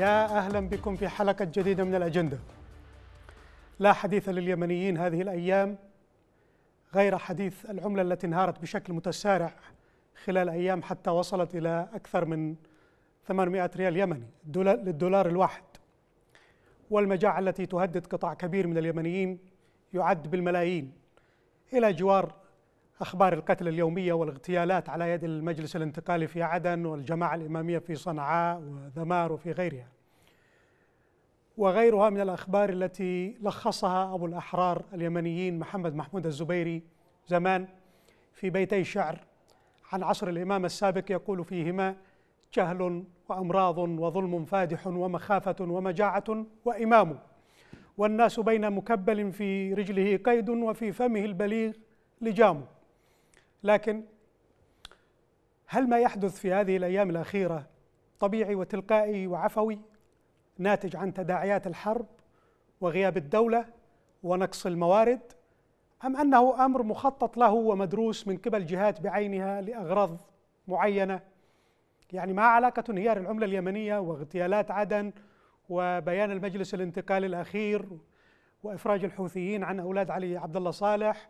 يا أهلا بكم في حلقة جديدة من الأجندة لا حديث لليمنيين هذه الأيام غير حديث العملة التي انهارت بشكل متسارع خلال أيام حتى وصلت إلى أكثر من 800 ريال يمني للدولار الواحد والمجاعة التي تهدد قطاع كبير من اليمنيين يعد بالملايين إلى جوار أخبار القتل اليومية والاغتيالات على يد المجلس الانتقالي في عدن والجماعة الإمامية في صنعاء وذمار وفي غيرها وغيرها من الأخبار التي لخصها أبو الأحرار اليمنيين محمد محمود الزبيري زمان في بيتي شعر عن عصر الإمام السابق يقول فيهما جهل وأمراض وظلم فادح ومخافة ومجاعة وإمام والناس بين مكبل في رجله قيد وفي فمه البليغ لجام لكن هل ما يحدث في هذه الايام الاخيره طبيعي وتلقائي وعفوي ناتج عن تداعيات الحرب وغياب الدوله ونقص الموارد ام انه امر مخطط له ومدروس من قبل جهات بعينها لاغراض معينه يعني ما علاقه انهيار العمله اليمنيه واغتيالات عدن وبيان المجلس الانتقالي الاخير وافراج الحوثيين عن اولاد علي عبد الله صالح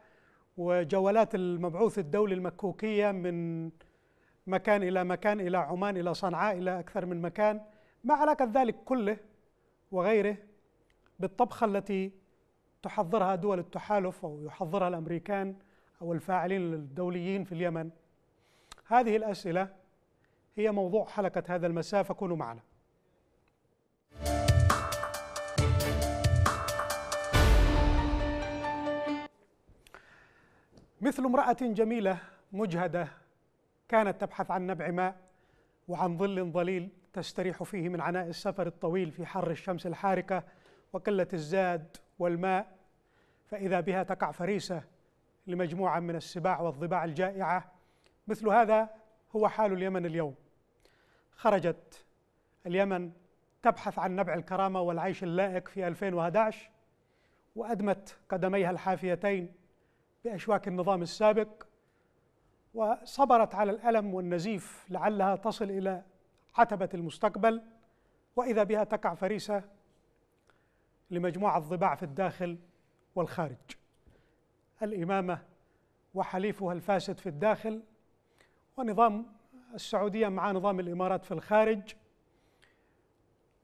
وجولات المبعوث الدولي المكوكية من مكان إلى مكان إلى عمان إلى صنعاء إلى أكثر من مكان ما علاقة ذلك كله وغيره بالطبخة التي تحضرها دول التحالف أو يحضرها الأمريكان أو الفاعلين الدوليين في اليمن هذه الأسئلة هي موضوع حلقة هذا المساء فكونوا معنا مثل امرأة جميلة مجهدة كانت تبحث عن نبع ماء وعن ظل ظليل تستريح فيه من عناء السفر الطويل في حر الشمس الحارقة وقلة الزاد والماء فإذا بها تقع فريسة لمجموعة من السباع والضباع الجائعة مثل هذا هو حال اليمن اليوم خرجت اليمن تبحث عن نبع الكرامة والعيش اللائق في 2011 وأدمت قدميها الحافيتين بأشواك النظام السابق وصبرت على الألم والنزيف لعلها تصل إلى عتبة المستقبل وإذا بها تقع فريسة لمجموعة الضباع في الداخل والخارج الإمامة وحليفها الفاسد في الداخل ونظام السعودية مع نظام الإمارات في الخارج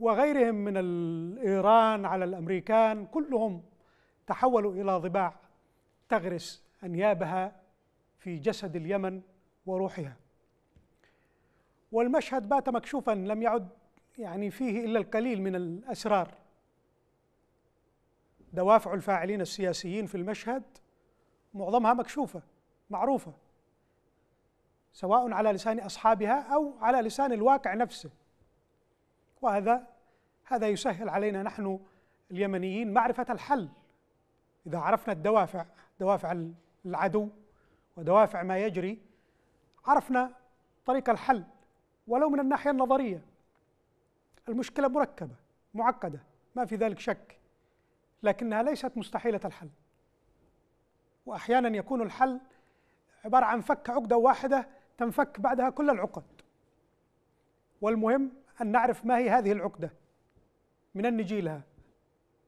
وغيرهم من الإيران على الأمريكان كلهم تحولوا إلى ضباع تغرس أنيابها في جسد اليمن وروحها والمشهد بات مكشوفا لم يعد يعني فيه إلا القليل من الأسرار دوافع الفاعلين السياسيين في المشهد معظمها مكشوفة معروفة سواء على لسان أصحابها أو على لسان الواقع نفسه وهذا هذا يسهل علينا نحن اليمنيين معرفة الحل إذا عرفنا الدوافع دوافع العدو ودوافع ما يجري عرفنا طريق الحل ولو من الناحيه النظريه المشكله مركبه معقده ما في ذلك شك لكنها ليست مستحيله الحل واحيانا يكون الحل عباره عن فك عقده واحده تنفك بعدها كل العقد والمهم ان نعرف ما هي هذه العقده من النجيلها نجيلها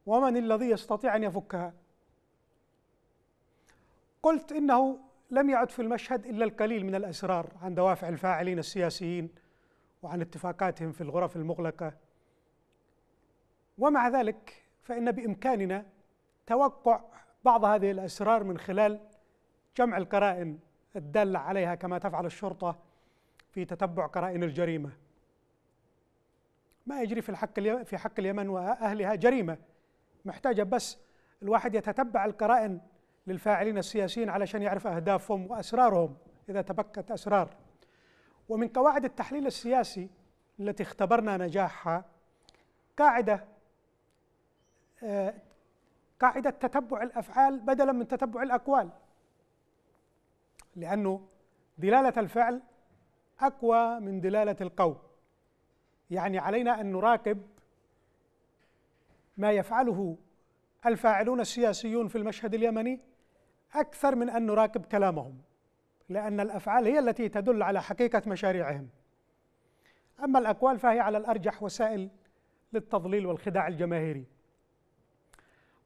ومن الذي يستطيع ان يفكها قلت انه لم يعد في المشهد الا القليل من الاسرار عن دوافع الفاعلين السياسيين وعن اتفاقاتهم في الغرف المغلقه ومع ذلك فان بامكاننا توقع بعض هذه الاسرار من خلال جمع القرائن الداله عليها كما تفعل الشرطه في تتبع قرائن الجريمه ما يجري في الحق في حق اليمن واهلها جريمه محتاجه بس الواحد يتتبع القرائن للفاعلين السياسيين علشان يعرف أهدافهم وأسرارهم إذا تبكت أسرار ومن قواعد التحليل السياسي التي اختبرنا نجاحها قاعدة آه، قاعدة تتبع الأفعال بدلا من تتبع الأقوال لأنه دلالة الفعل أقوى من دلالة القول يعني علينا أن نراقب ما يفعله الفاعلون السياسيون في المشهد اليمني أكثر من أن نراقب كلامهم لأن الأفعال هي التي تدل على حقيقة مشاريعهم أما الأقوال فهي على الأرجح وسائل للتضليل والخداع الجماهيري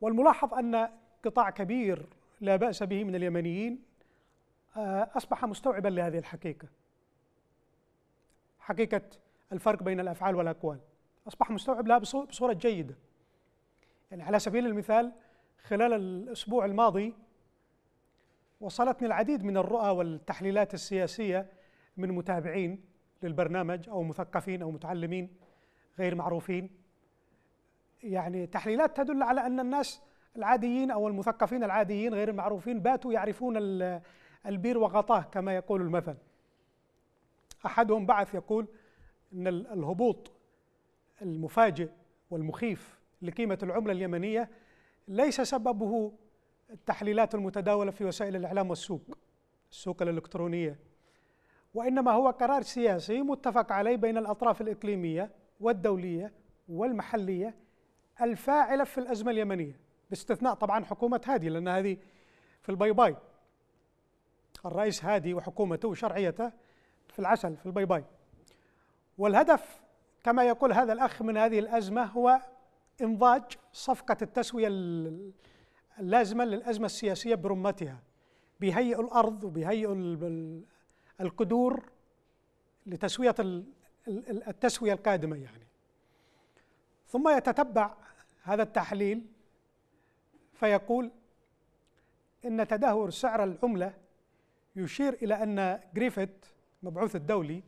والملاحظ أن قطاع كبير لا بأس به من اليمنيين آه، أصبح مستوعبا لهذه الحقيقة حقيقة الفرق بين الأفعال والأقوال أصبح مستوعب لها بصورة جيدة يعني على سبيل المثال خلال الأسبوع الماضي وصلتني العديد من الرؤى والتحليلات السياسية من متابعين للبرنامج أو مثقفين أو متعلمين غير معروفين يعني تحليلات تدل على أن الناس العاديين أو المثقفين العاديين غير المعروفين باتوا يعرفون البير وغطاه كما يقول المثل أحدهم بعث يقول أن الهبوط المفاجئ والمخيف لقيمة العملة اليمنية ليس سببه التحليلات المتداولة في وسائل الإعلام والسوق السوق الإلكترونية وإنما هو قرار سياسي متفق عليه بين الأطراف الإقليمية والدولية والمحلية الفاعلة في الأزمة اليمنية باستثناء طبعا حكومة هادي لأن هذه في الباي باي الرئيس هادي وحكومته وشرعيته في العسل في الباي باي والهدف كما يقول هذا الأخ من هذه الأزمة هو إنضاج صفقة التسوية اللازمة للأزمة السياسية برمتها بيهيئوا الأرض وبيهيئوا القدور لتسوية التسوية القادمة يعني ثم يتتبع هذا التحليل فيقول إن تدهور سعر العملة يشير إلى أن جريفيث مبعوث الدولي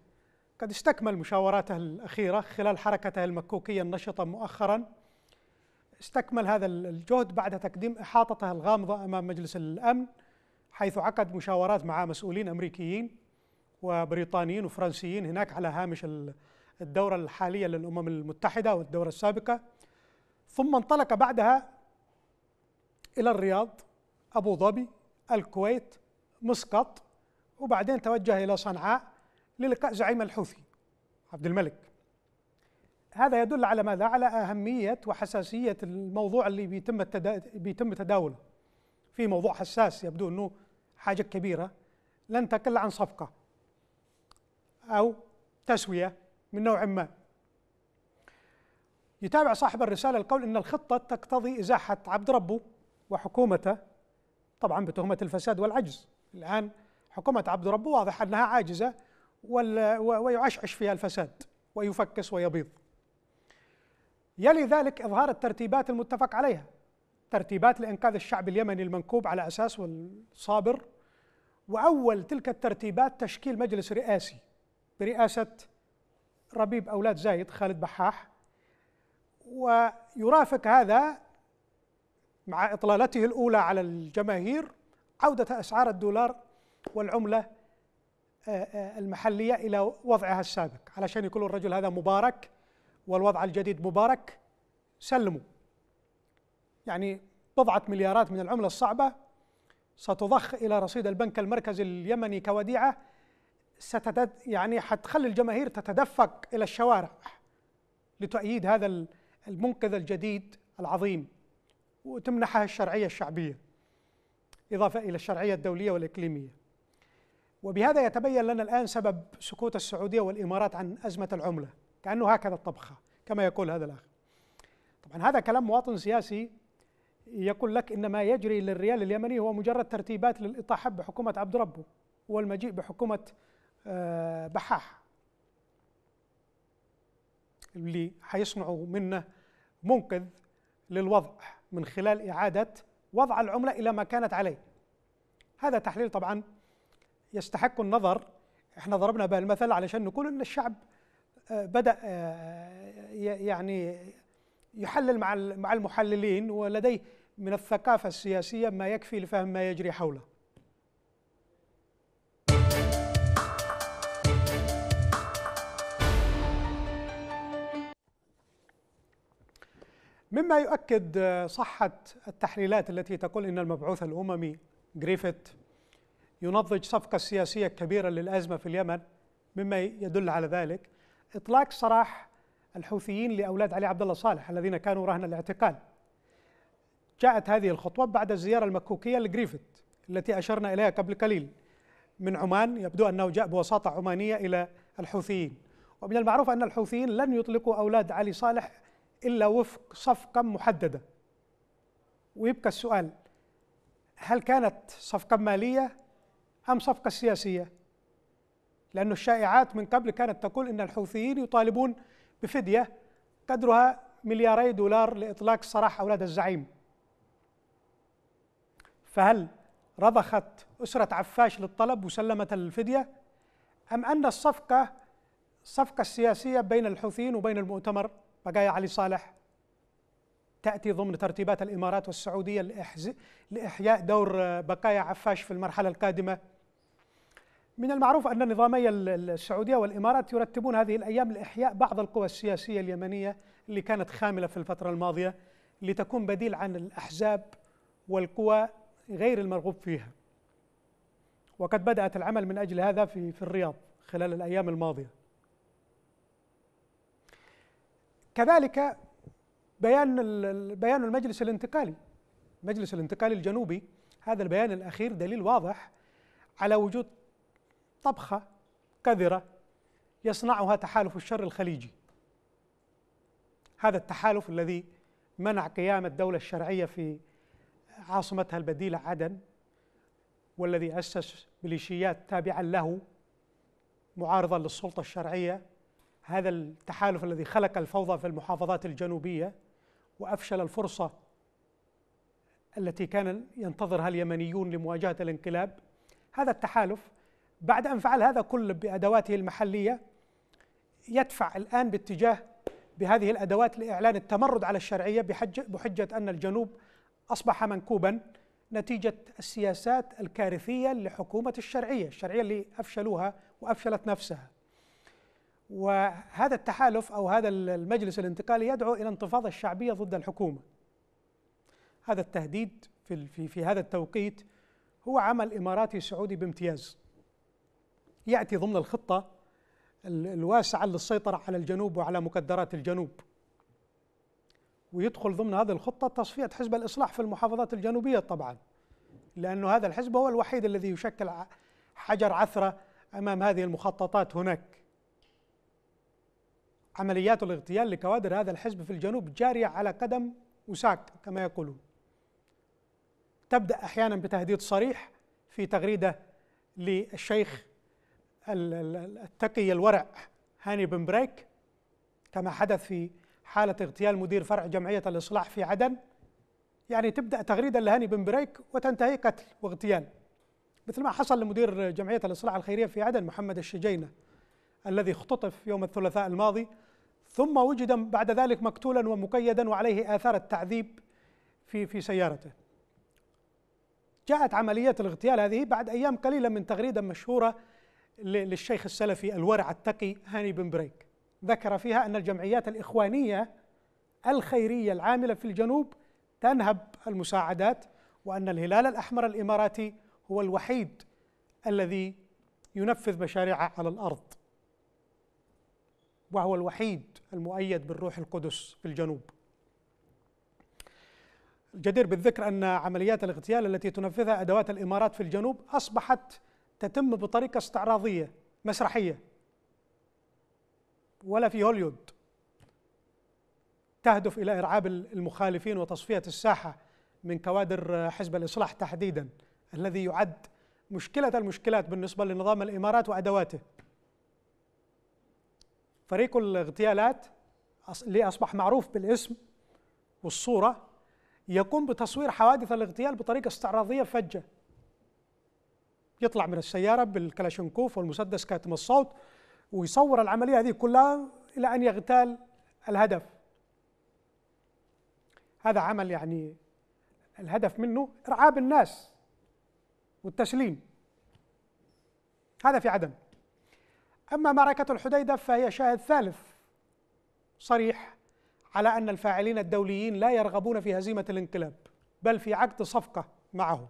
قد استكمل مشاوراته الأخيرة خلال حركته المكوكية النشطة مؤخرا استكمل هذا الجهد بعد تقديم إحاطته الغامضة أمام مجلس الأمن حيث عقد مشاورات مع مسؤولين أمريكيين وبريطانيين وفرنسيين هناك على هامش الدورة الحالية للأمم المتحدة والدورة السابقة ثم انطلق بعدها إلى الرياض أبو ظبي الكويت مسقط وبعدين توجه إلى صنعاء للقاء زعيم الحوثي عبد الملك هذا يدل على ماذا؟ على أهمية وحساسية الموضوع اللي بيتم التدا... بيتم تداوله. في موضوع حساس يبدو أنه حاجة كبيرة لن تقل عن صفقة أو تسوية من نوع ما. يتابع صاحب الرسالة القول أن الخطة تقتضي إزاحة عبد ربه وحكومته طبعا بتهمة الفساد والعجز. الآن حكومة عبد ربه واضح أنها عاجزة ويعشعش فيها الفساد ويفكس ويبيض يلي ذلك إظهار الترتيبات المتفق عليها ترتيبات لإنقاذ الشعب اليمني المنكوب على أساس والصابر وأول تلك الترتيبات تشكيل مجلس رئاسي برئاسة ربيب أولاد زايد خالد بحاح ويرافق هذا مع إطلالته الأولى على الجماهير عودة أسعار الدولار والعملة آه، آه، المحلية إلى وضعها السابق علشان يكون الرجل هذا مبارك والوضع الجديد مبارك سلموا يعني بضعة مليارات من العملة الصعبة ستضخ إلى رصيد البنك المركزي اليمني كوديعة ستتد يعني حتخلي الجماهير تتدفق إلى الشوارع لتأييد هذا المنقذ الجديد العظيم وتمنحها الشرعية الشعبية إضافة إلى الشرعية الدولية والإقليمية وبهذا يتبين لنا الآن سبب سكوت السعودية والإمارات عن أزمة العملة كأنه هكذا الطبخة كما يقول هذا الأخ طبعا هذا كلام مواطن سياسي يقول لك إن ما يجري للريال اليمني هو مجرد ترتيبات للإطاحة بحكومة عبد ربه والمجيء بحكومة آه، بحاح اللي حيصنعوا منه منقذ للوضع من خلال إعادة وضع العملة إلى ما كانت عليه هذا تحليل طبعا يستحق النظر احنا ضربنا به المثل علشان نقول ان الشعب بدأ آه، يعني يحلل مع مع المحللين ولديه من الثقافة السياسية ما يكفي لفهم ما يجري حوله مما يؤكد صحة التحليلات التي تقول إن المبعوث الأممي جريفيث ينضج صفقة سياسية كبيرة للأزمة في اليمن مما يدل على ذلك إطلاق سراح الحوثيين لأولاد علي عبد الله صالح الذين كانوا رهن الاعتقال جاءت هذه الخطوة بعد الزيارة المكوكية لجريفيث التي أشرنا إليها قبل قليل من عمان يبدو أنه جاء بوساطة عمانية إلى الحوثيين ومن المعروف أن الحوثيين لن يطلقوا أولاد علي صالح إلا وفق صفقة محددة ويبقى السؤال هل كانت صفقة مالية أم صفقة سياسية؟ لأن الشائعات من قبل كانت تقول أن الحوثيين يطالبون بفدية قدرها ملياري دولار لإطلاق سراح أولاد الزعيم فهل رضخت أسرة عفاش للطلب وسلمت الفدية أم أن الصفقة الصفقة السياسية بين الحوثيين وبين المؤتمر بقايا علي صالح تأتي ضمن ترتيبات الإمارات والسعودية لإحياء دور بقايا عفاش في المرحلة القادمة من المعروف أن نظامي السعودية والإمارات يرتبون هذه الأيام لإحياء بعض القوى السياسية اليمنية اللي كانت خاملة في الفترة الماضية لتكون بديل عن الأحزاب والقوى غير المرغوب فيها وقد بدأت العمل من أجل هذا في, في الرياض خلال الأيام الماضية كذلك بيان بيان المجلس الانتقالي المجلس الانتقالي الجنوبي هذا البيان الأخير دليل واضح على وجود طبخة قذرة يصنعها تحالف الشر الخليجي هذا التحالف الذي منع قيام الدولة الشرعية في عاصمتها البديلة عدن والذي أسس ميليشيات تابعة له معارضة للسلطة الشرعية هذا التحالف الذي خلق الفوضى في المحافظات الجنوبية وأفشل الفرصة التي كان ينتظرها اليمنيون لمواجهة الانقلاب هذا التحالف بعد أن فعل هذا كله بأدواته المحلية يدفع الآن باتجاه بهذه الأدوات لإعلان التمرد على الشرعية بحجة, بحجة أن الجنوب أصبح منكوبا نتيجة السياسات الكارثية لحكومة الشرعية الشرعية اللي أفشلوها وأفشلت نفسها وهذا التحالف أو هذا المجلس الانتقالي يدعو إلى انتفاضة الشعبية ضد الحكومة هذا التهديد في, في, في هذا التوقيت هو عمل إماراتي سعودي بامتياز يأتي ضمن الخطة الواسعة للسيطرة على الجنوب وعلى مكدرات الجنوب ويدخل ضمن هذه الخطة تصفية حزب الإصلاح في المحافظات الجنوبية طبعا لأن هذا الحزب هو الوحيد الذي يشكل حجر عثرة أمام هذه المخططات هناك عمليات الاغتيال لكوادر هذا الحزب في الجنوب جارية على قدم وساق كما يقولون تبدأ أحيانا بتهديد صريح في تغريدة للشيخ التقي الورع هاني بن بريك كما حدث في حالة اغتيال مدير فرع جمعية الإصلاح في عدن يعني تبدأ تغريدة لهاني بن بريك وتنتهي قتل واغتيال مثل ما حصل لمدير جمعية الإصلاح الخيرية في عدن محمد الشجينة الذي اختطف يوم الثلاثاء الماضي ثم وجد بعد ذلك مقتولا ومقيدا وعليه آثار التعذيب في في سيارته جاءت عملية الاغتيال هذه بعد أيام قليلة من تغريدة مشهورة للشيخ السلفي الورع التقي هاني بن بريك ذكر فيها أن الجمعيات الإخوانية الخيرية العاملة في الجنوب تنهب المساعدات وأن الهلال الأحمر الإماراتي هو الوحيد الذي ينفذ مشاريعه على الأرض وهو الوحيد المؤيد بالروح القدس في الجنوب الجدير بالذكر أن عمليات الاغتيال التي تنفذها أدوات الإمارات في الجنوب أصبحت تتم بطريقه استعراضيه مسرحيه ولا في هوليود تهدف الى ارعاب المخالفين وتصفيه الساحه من كوادر حزب الاصلاح تحديدا الذي يعد مشكله المشكلات بالنسبه لنظام الامارات وادواته فريق الاغتيالات اللي اصبح معروف بالاسم والصوره يقوم بتصوير حوادث الاغتيال بطريقه استعراضيه فجه يطلع من السيارة بالكلاشينكوف والمسدس كاتم الصوت ويصور العملية هذه كلها إلى أن يغتال الهدف هذا عمل يعني الهدف منه إرعاب الناس والتسليم هذا في عدن أما معركة الحديدة فهي شاهد ثالث صريح على أن الفاعلين الدوليين لا يرغبون في هزيمة الانقلاب بل في عقد صفقة معه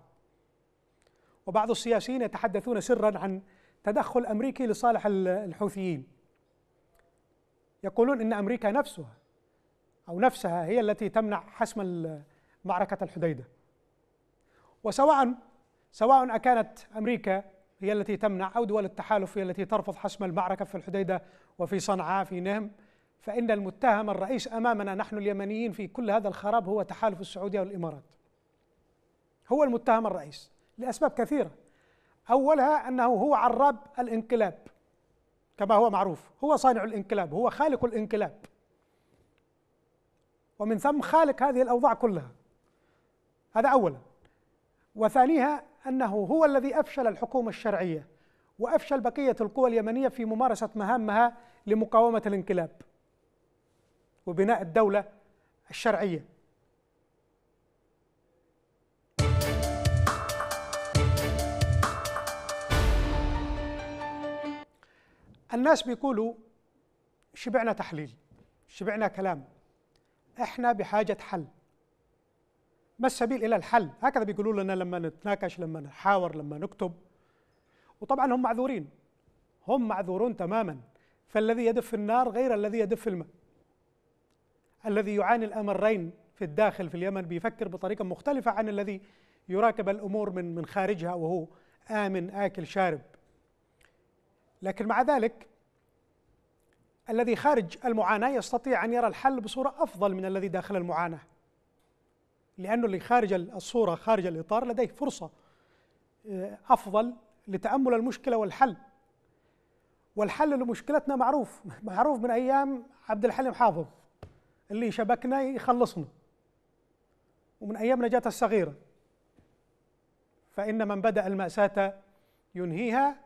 وبعض السياسيين يتحدثون سرا عن تدخل أمريكي لصالح الحوثيين يقولون إن أمريكا نفسها أو نفسها هي التي تمنع حسم معركة الحديدة وسواء سواء أكانت أمريكا هي التي تمنع أو دول التحالف هي التي ترفض حسم المعركة في الحديدة وفي صنعاء في نهم فإن المتهم الرئيس أمامنا نحن اليمنيين في كل هذا الخراب هو تحالف السعودية والإمارات هو المتهم الرئيس لأسباب كثيرة أولها أنه هو عراب الانقلاب كما هو معروف هو صانع الانقلاب هو خالق الانقلاب ومن ثم خالق هذه الأوضاع كلها هذا أولا وثانيها أنه هو الذي أفشل الحكومة الشرعية وأفشل بقية القوى اليمنية في ممارسة مهامها لمقاومة الانقلاب وبناء الدولة الشرعية الناس بيقولوا شبعنا تحليل شبعنا كلام احنا بحاجه حل ما السبيل الى الحل هكذا بيقولوا لنا لما نتناقش لما نحاور لما نكتب وطبعا هم معذورين هم معذورون تماما فالذي يدف في النار غير الذي يدف في الماء الذي يعاني الامرين في الداخل في اليمن بيفكر بطريقه مختلفه عن الذي يراقب الامور من من خارجها وهو امن اكل شارب لكن مع ذلك الذي خارج المعاناه يستطيع ان يرى الحل بصوره افضل من الذي داخل المعاناه لانه اللي خارج الصوره خارج الاطار لديه فرصه آه، افضل لتامل المشكله والحل والحل لمشكلتنا معروف معروف من ايام عبد الحليم حافظ اللي شبكنا يخلصنا ومن ايام نجاة الصغيره فان من بدا الماساه ينهيها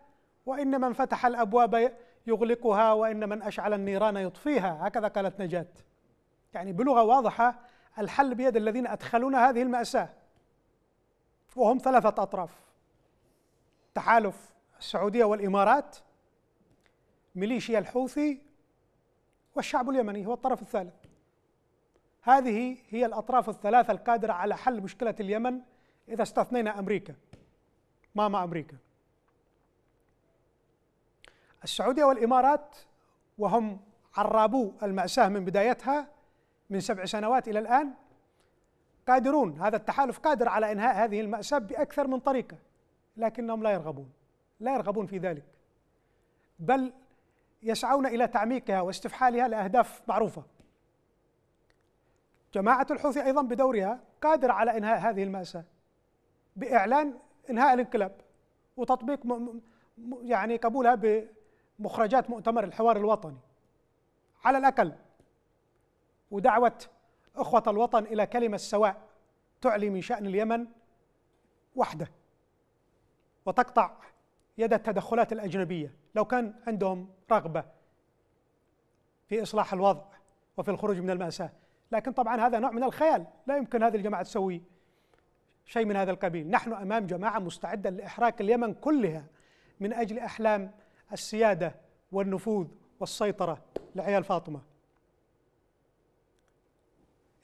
وإن من فتح الأبواب يغلقها وإن من أشعل النيران يطفيها هكذا قالت نجاة يعني بلغة واضحة الحل بيد الذين أدخلون هذه المأساة وهم ثلاثة أطراف تحالف السعودية والإمارات ميليشيا الحوثي والشعب اليمني هو الطرف الثالث هذه هي الأطراف الثلاثة القادرة على حل مشكلة اليمن إذا استثنينا أمريكا ما مع أمريكا السعودية والإمارات وهم عرابو المأساة من بدايتها من سبع سنوات إلى الآن قادرون هذا التحالف قادر على إنهاء هذه المأساة بأكثر من طريقة لكنهم لا يرغبون لا يرغبون في ذلك بل يسعون إلى تعميقها واستفحالها لأهداف معروفة جماعة الحوثي أيضا بدورها قادر على إنهاء هذه المأساة بإعلان إنهاء الانقلاب وتطبيق يعني قبولها مخرجات مؤتمر الحوار الوطني على الأقل ودعوة أخوة الوطن إلى كلمة سواء تعلي من شأن اليمن وحده وتقطع يد التدخلات الأجنبية لو كان عندهم رغبة في إصلاح الوضع وفي الخروج من المأساة لكن طبعا هذا نوع من الخيال لا يمكن هذه الجماعة تسوي شيء من هذا القبيل نحن أمام جماعة مستعدة لإحراق اليمن كلها من أجل أحلام السياده والنفوذ والسيطره لعيال فاطمه.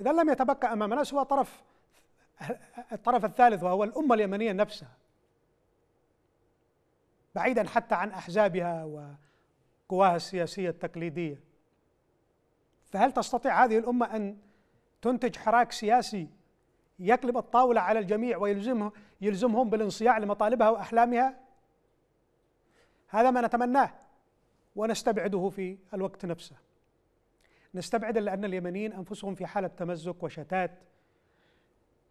اذا لم يتبقى امامنا سوى طرف الطرف الثالث وهو الامه اليمنيه نفسها. بعيدا حتى عن احزابها وقواها السياسيه التقليديه. فهل تستطيع هذه الامه ان تنتج حراك سياسي يقلب الطاولة على الجميع ويلزمهم يلزمهم بالانصياع لمطالبها وأحلامها هذا ما نتمناه ونستبعده في الوقت نفسه نستبعد لأن اليمنيين أنفسهم في حالة تمزق وشتات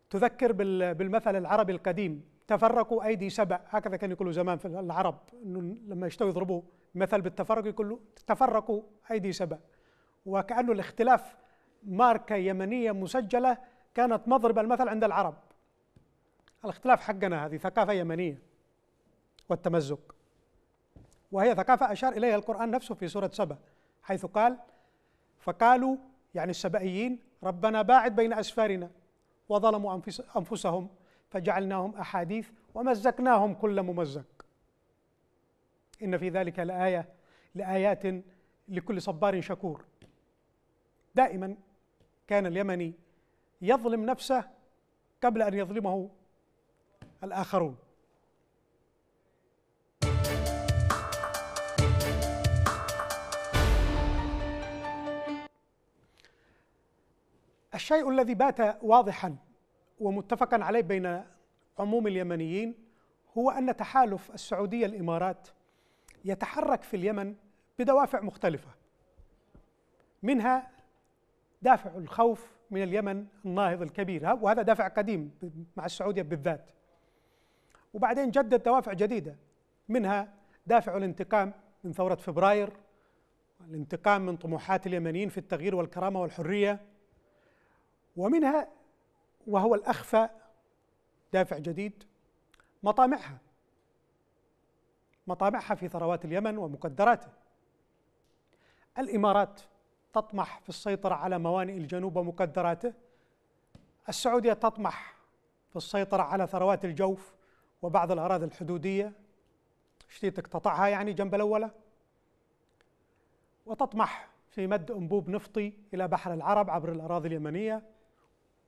تذكر بالمثل العربي القديم تفرقوا أيدي سبع هكذا كانوا يقولوا زمان في العرب إنه لما يشتوا يضربوا مثل بالتفرق يقولوا تفرقوا أيدي سبع وكأنه الاختلاف ماركة يمنية مسجلة كانت مضرب المثل عند العرب الاختلاف حقنا هذه ثقافة يمنية والتمزق وهي ثقافة أشار إليها القرآن نفسه في سورة سبأ حيث قال فقالوا يعني السبئيين ربنا باعد بين أسفارنا وظلموا أنفسهم فجعلناهم أحاديث ومزقناهم كل ممزق إن في ذلك لآية لآيات لكل صبار شكور دائما كان اليمني يظلم نفسه قبل أن يظلمه الآخرون الشيء الذي بات واضحا ومتفقا عليه بين عموم اليمنيين هو ان تحالف السعوديه الامارات يتحرك في اليمن بدوافع مختلفه منها دافع الخوف من اليمن الناهض الكبير وهذا دافع قديم مع السعوديه بالذات وبعدين جدد دوافع جديده منها دافع الانتقام من ثوره فبراير الانتقام من طموحات اليمنيين في التغيير والكرامه والحريه ومنها وهو الأخفى دافع جديد مطامعها مطامعها في ثروات اليمن ومقدراته الإمارات تطمح في السيطرة على موانئ الجنوب ومقدراته السعودية تطمح في السيطرة على ثروات الجوف وبعض الأراضي الحدودية شتيت تقطعها يعني جنب الأولى وتطمح في مد أنبوب نفطي إلى بحر العرب عبر الأراضي اليمنية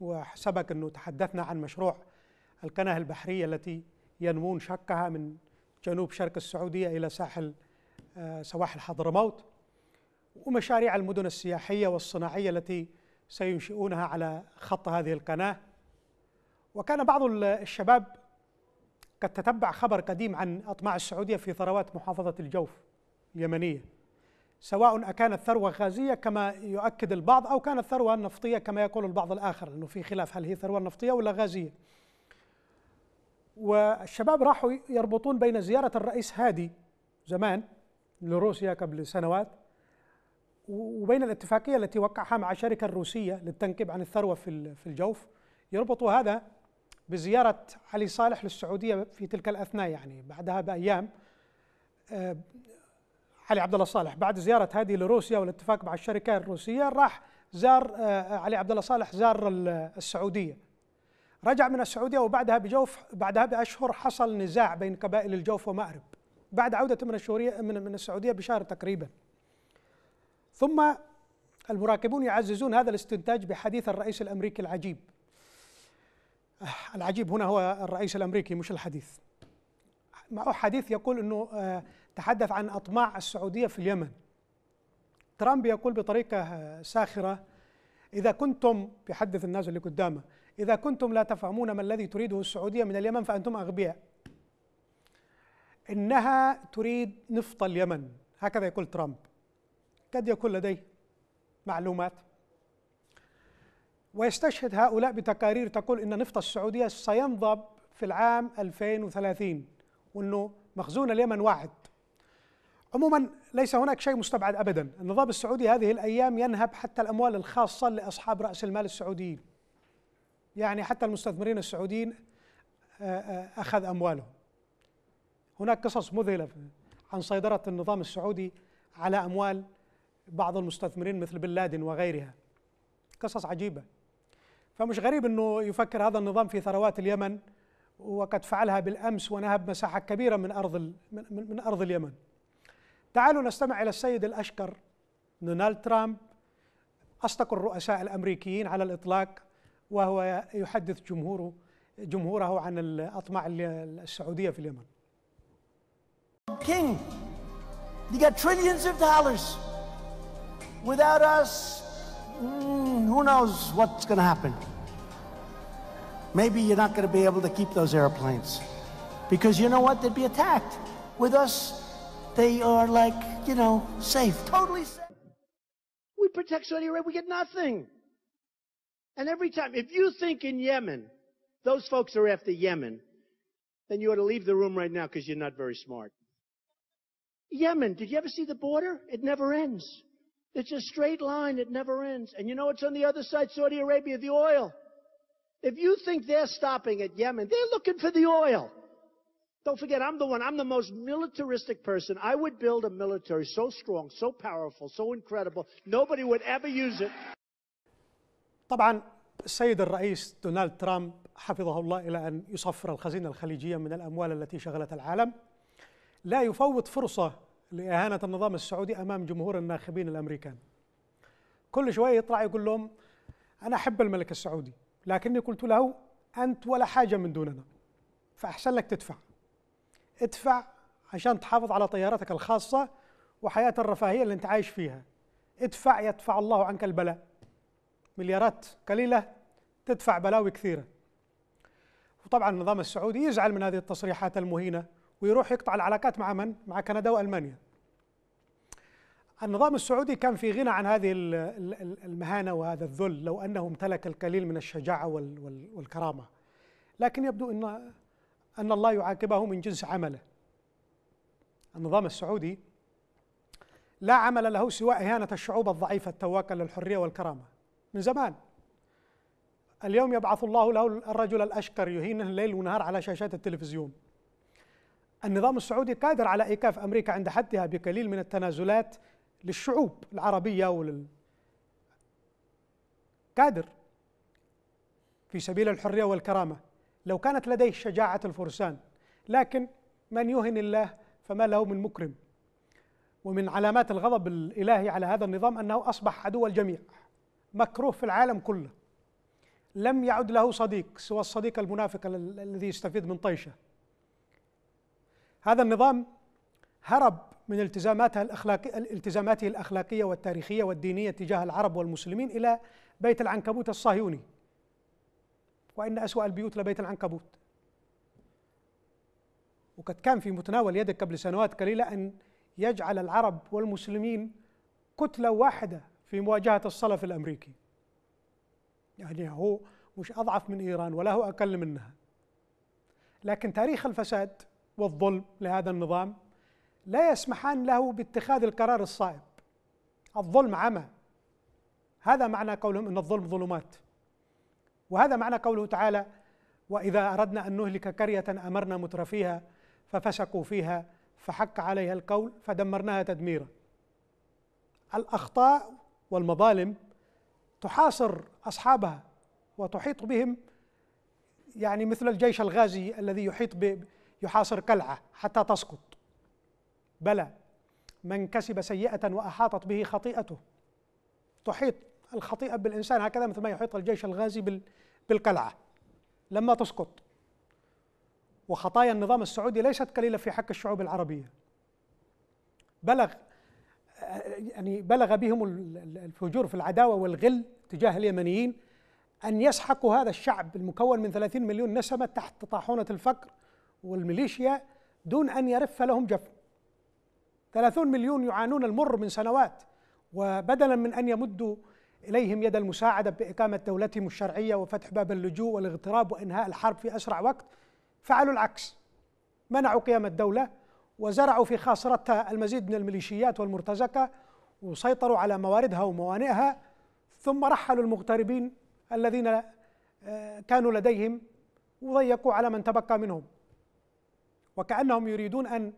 وسبق أنه تحدثنا عن مشروع القناة البحرية التي ينمون شقها من جنوب شرق السعودية إلى ساحل آه، سواحل حضرموت ومشاريع المدن السياحية والصناعية التي سينشئونها على خط هذه القناة وكان بعض الشباب قد تتبع خبر قديم عن أطماع السعودية في ثروات محافظة الجوف اليمنية سواء أكانت ثروة غازية كما يؤكد البعض أو كانت ثروة نفطية كما يقول البعض الآخر أنه في خلاف هل هي ثروة نفطية ولا غازية والشباب راحوا يربطون بين زيارة الرئيس هادي زمان لروسيا قبل سنوات وبين الاتفاقية التي وقعها مع شركة روسية للتنكب عن الثروة في في الجوف يربطوا هذا بزيارة علي صالح للسعودية في تلك الأثناء يعني بعدها بأيام علي عبد الله صالح بعد زياره هادي لروسيا والاتفاق مع الشركه الروسيه راح زار آه، علي عبد الله صالح زار السعوديه رجع من السعوديه وبعدها بجوف بعدها باشهر حصل نزاع بين قبائل الجوف ومأرب بعد عودته من الشورية من من السعوديه بشهر تقريبا ثم المراقبون يعززون هذا الاستنتاج بحديث الرئيس الامريكي العجيب آه، العجيب هنا هو الرئيس الامريكي مش الحديث معه حديث يقول انه آه، تحدث عن أطماع السعودية في اليمن ترامب يقول بطريقة ساخرة إذا كنتم يحدث الناس اللي قدامه إذا كنتم لا تفهمون ما الذي تريده السعودية من اليمن فأنتم أغبياء إنها تريد نفط اليمن هكذا يقول ترامب قد يكون لديه معلومات ويستشهد هؤلاء بتقارير تقول إن نفط السعودية سينضب في العام 2030 وأنه مخزون اليمن واحد عموما ليس هناك شيء مستبعد ابدا، النظام السعودي هذه الايام ينهب حتى الاموال الخاصه لاصحاب راس المال السعوديين. يعني حتى المستثمرين السعوديين آه، آه، اخذ اموالهم. هناك قصص مذهله عن سيطره النظام السعودي على اموال بعض المستثمرين مثل بن لادن وغيرها. قصص عجيبه. فمش غريب انه يفكر هذا النظام في ثروات اليمن وقد فعلها بالامس ونهب مساحه كبيره من ارض من ارض اليمن. تعالوا نستمع إلى السيد الأشقر دونالد ترامب أصدق الرؤساء الأمريكيين على الإطلاق وهو يحدث جمهوره جمهوره عن الأطماع السعودية في اليمن King, you got trillions of dollars. Without us, who knows what's going to happen? Maybe you're not going to be able to keep those airplanes because you know what? They'd be attacked. With us, they are like, you know, safe, totally safe. We protect Saudi Arabia, we get nothing. And every time, if you think in Yemen, those folks are after Yemen, then you ought to leave the room right now because you're not very smart. Yemen, did you ever see the border? It never ends. It's a straight line, it never ends. And you know what's on the other side? Saudi Arabia, the oil. If you think they're stopping at Yemen, they're looking for the oil. Don't forget, I'm the one, I'm the most militaristic person. I would build a military so strong, so powerful, so incredible, nobody would ever use it. طبعا السيد الرئيس دونالد ترامب حفظه الله إلى أن يصفر الخزينة الخليجية من الأموال التي شغلت العالم لا يفوت فرصة لإهانة النظام السعودي أمام جمهور الناخبين الأمريكان كل شوية يطلع يقول لهم أنا أحب الملك السعودي لكني قلت له أنت ولا حاجة من دوننا فأحسن لك تدفع ادفع عشان تحافظ على طياراتك الخاصة وحياة الرفاهية اللي انت عايش فيها ادفع يدفع الله عنك البلاء مليارات قليلة تدفع بلاوي كثيرة وطبعا النظام السعودي يزعل من هذه التصريحات المهينة ويروح يقطع العلاقات مع من؟ مع كندا وألمانيا النظام السعودي كان في غنى عن هذه المهانة وهذا الذل لو أنه امتلك القليل من الشجاعة والكرامة لكن يبدو أن أن الله يعاقبه من جنس عمله النظام السعودي لا عمل له سوى إهانة الشعوب الضعيفة التواكة للحرية والكرامة من زمان اليوم يبعث الله له الرجل الأشكر يهينه الليل ونهار على شاشات التلفزيون النظام السعودي قادر على إيقاف أمريكا عند حدها بقليل من التنازلات للشعوب العربية ولل قادر في سبيل الحرية والكرامة لو كانت لديه شجاعة الفرسان لكن من يهن الله فما له من مكرم ومن علامات الغضب الإلهي على هذا النظام أنه أصبح عدو الجميع مكروه في العالم كله لم يعد له صديق سوى الصديق المنافق الذي يستفيد من طيشه هذا النظام هرب من التزاماته الأخلاقي التزاماته الأخلاقية والتاريخية والدينية تجاه العرب والمسلمين إلى بيت العنكبوت الصهيوني وإن أسوأ البيوت لبيت العنكبوت وقد كان في متناول يدك قبل سنوات قليلة أن يجعل العرب والمسلمين كتلة واحدة في مواجهة الصلف الأمريكي يعني هو مش أضعف من إيران ولا هو أقل منها لكن تاريخ الفساد والظلم لهذا النظام لا يسمحان له باتخاذ القرار الصائب الظلم عمى هذا معنى قولهم ان الظلم ظلمات وهذا معنى قوله تعالى واذا اردنا ان نهلك قريه امرنا مترفيها ففسقوا فيها فحق عليها القول فدمرناها تدميرا الاخطاء والمظالم تحاصر اصحابها وتحيط بهم يعني مثل الجيش الغازي الذي يحيط ب يحاصر قلعه حتى تسقط بلى من كسب سيئه واحاطت به خطيئته تحيط الخطيئة بالإنسان هكذا مثل ما يحيط الجيش الغازي بالقلعة لما تسقط وخطايا النظام السعودي ليست قليلة في حق الشعوب العربية بلغ يعني بلغ بهم الفجور في العداوة والغل تجاه اليمنيين أن يسحقوا هذا الشعب المكون من 30 مليون نسمة تحت طاحونة الفقر والميليشيا دون أن يرف لهم جفن 30 مليون يعانون المر من سنوات وبدلا من أن يمدوا إليهم يد المساعدة بإقامة دولتهم الشرعية وفتح باب اللجوء والاغتراب وإنهاء الحرب في أسرع وقت فعلوا العكس منعوا قيام الدولة وزرعوا في خاصرتها المزيد من الميليشيات والمرتزقة وسيطروا على مواردها وموانئها ثم رحلوا المغتربين الذين آه، كانوا لديهم وضيقوا على من تبقى منهم وكأنهم يريدون أن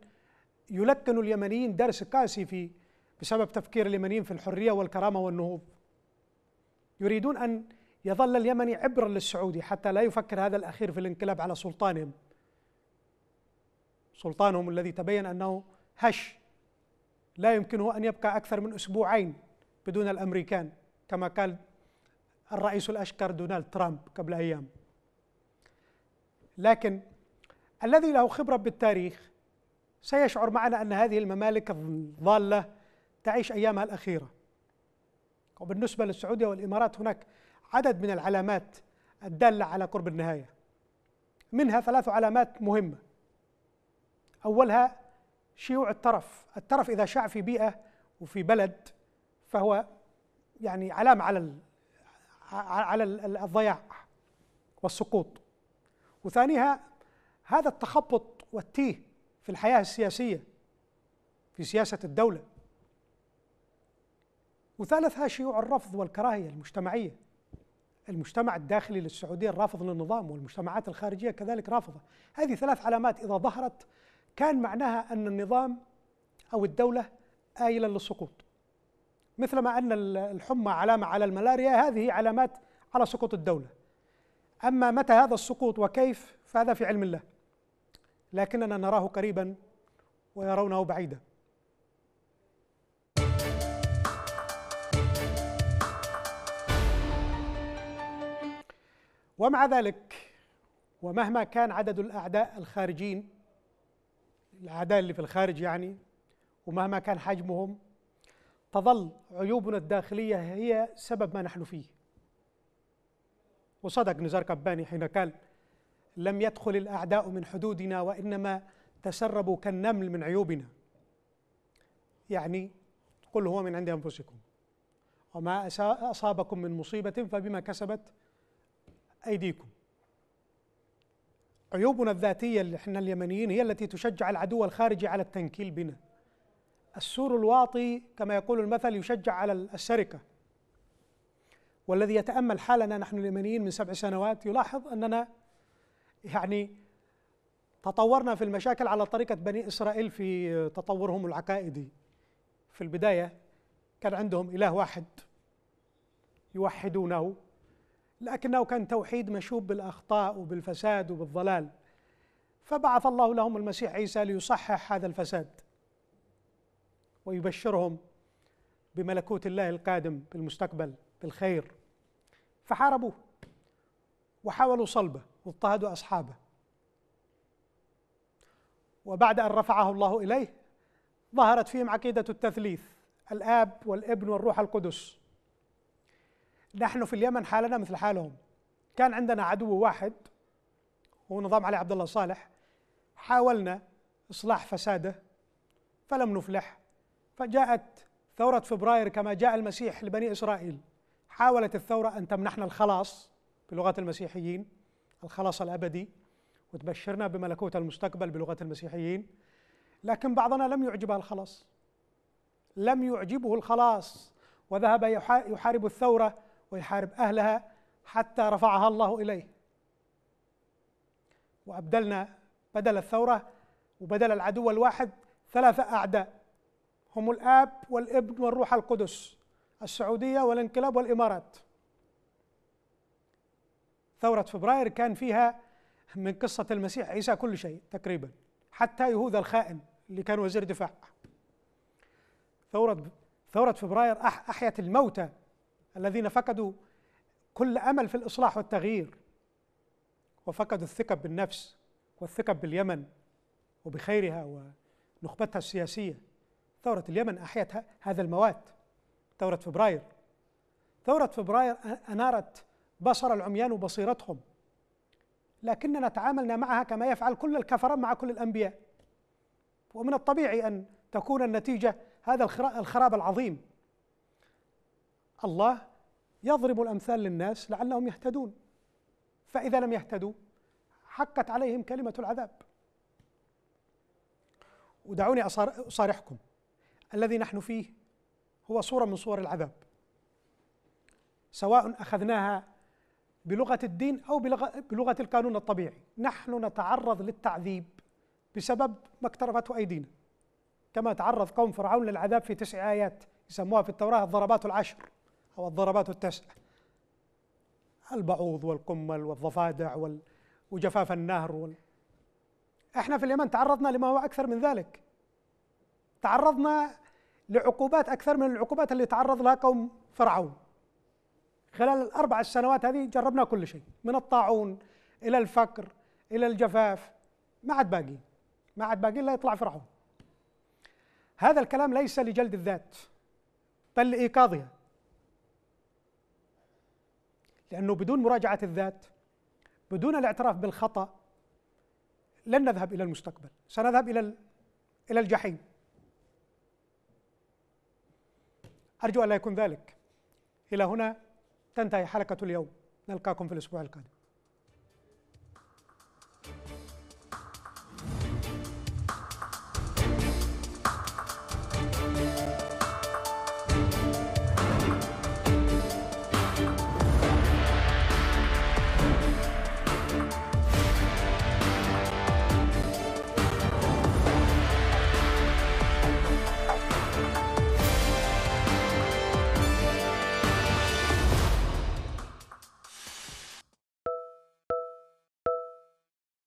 يلقنوا اليمنيين درس قاسي في بسبب تفكير اليمنيين في الحرية والكرامة والنهوض يريدون أن يظل اليمني عبرا للسعودي حتى لا يفكر هذا الأخير في الانقلاب على سلطانهم سلطانهم الذي تبين أنه هش لا يمكنه أن يبقى أكثر من أسبوعين بدون الأمريكان كما قال الرئيس الأشكر دونالد ترامب قبل أيام لكن الذي له خبرة بالتاريخ سيشعر معنا أن هذه الممالك الضالة تعيش أيامها الأخيرة وبالنسبة للسعودية والإمارات هناك عدد من العلامات الدالة على قرب النهاية منها ثلاث علامات مهمة أولها شيوع الترف الترف إذا شاع في بيئة وفي بلد فهو يعني علامة على على الضياع والسقوط وثانيها هذا التخبط والتيه في الحياة السياسية في سياسة الدولة وثالثها شيوع الرفض والكراهية المجتمعية المجتمع الداخلي للسعودية الرافض للنظام والمجتمعات الخارجية كذلك رافضة هذه ثلاث علامات إذا ظهرت كان معناها أن النظام أو الدولة آيلا للسقوط مثلما أن الحمى علامة على الملاريا هذه علامات على سقوط الدولة أما متى هذا السقوط وكيف فهذا في علم الله لكننا نراه قريبا ويرونه بعيدا ومع ذلك ومهما كان عدد الأعداء الخارجين الأعداء اللي في الخارج يعني ومهما كان حجمهم تظل عيوبنا الداخلية هي سبب ما نحن فيه وصدق نزار كباني حين قال لم يدخل الأعداء من حدودنا وإنما تسربوا كالنمل من عيوبنا يعني قل هو من عند أنفسكم وما أصابكم من مصيبة فبما كسبت أيديكم عيوبنا الذاتية اللي احنا اليمنيين هي التي تشجع العدو الخارجي على التنكيل بنا السور الواطي كما يقول المثل يشجع على السرقة والذي يتأمل حالنا نحن اليمنيين من سبع سنوات يلاحظ أننا يعني تطورنا في المشاكل على طريقة بني إسرائيل في تطورهم العقائدي في البداية كان عندهم إله واحد يوحدونه لكنه كان توحيد مشوب بالاخطاء وبالفساد وبالضلال فبعث الله لهم المسيح عيسى ليصحح هذا الفساد ويبشرهم بملكوت الله القادم في المستقبل بالخير فحاربوه وحاولوا صلبه واضطهدوا اصحابه وبعد ان رفعه الله اليه ظهرت فيهم عقيده التثليث الاب والابن والروح القدس نحن في اليمن حالنا مثل حالهم كان عندنا عدو واحد هو نظام علي عبد الله صالح حاولنا إصلاح فساده فلم نفلح فجاءت ثورة فبراير كما جاء المسيح لبني إسرائيل حاولت الثورة أن تمنحنا الخلاص بلغة المسيحيين الخلاص الأبدي وتبشرنا بملكوت المستقبل بلغة المسيحيين لكن بعضنا لم يعجبه الخلاص لم يعجبه الخلاص وذهب يحارب الثورة ويحارب أهلها حتى رفعها الله إليه وأبدلنا بدل الثورة وبدل العدو الواحد ثلاثة أعداء هم الآب والابن والروح القدس السعودية والانقلاب والإمارات ثورة فبراير كان فيها من قصة المسيح عيسى كل شيء تقريبا حتى يهوذا الخائن اللي كان وزير دفاع ثورة ثورة فبراير أحيت الموتى الذين فقدوا كل امل في الاصلاح والتغيير وفقدوا الثقه بالنفس والثقه باليمن وبخيرها ونخبتها السياسيه ثوره اليمن احيت هذا الموات ثوره فبراير ثوره فبراير انارت بصر العميان وبصيرتهم لكننا تعاملنا معها كما يفعل كل الكفره مع كل الانبياء ومن الطبيعي ان تكون النتيجه هذا الخراب العظيم الله يضرب الامثال للناس لعلهم يهتدون فاذا لم يهتدوا حقت عليهم كلمه العذاب ودعوني اصارحكم الذي نحن فيه هو صوره من صور العذاب سواء اخذناها بلغه الدين او بلغه القانون الطبيعي نحن نتعرض للتعذيب بسبب ما اقترفته ايدينا كما تعرض قوم فرعون للعذاب في تسع ايات يسموها في التوراه الضربات العشر أو الضربات التاسعة البعوض والقمل والضفادع وال... وجفاف النهر وال... احنا في اليمن تعرضنا لما هو أكثر من ذلك تعرضنا لعقوبات أكثر من العقوبات اللي تعرض لها قوم فرعون خلال الأربع السنوات هذه جربنا كل شيء من الطاعون إلى الفقر إلى الجفاف ما عاد باقي ما عاد باقي إلا يطلع فرعون هذا الكلام ليس لجلد الذات بل لإيقاظها لأنه بدون مراجعة الذات بدون الاعتراف بالخطأ لن نذهب إلى المستقبل سنذهب إلى إلى الجحيم أرجو ألا يكون ذلك إلى هنا تنتهي حلقة اليوم نلقاكم في الأسبوع القادم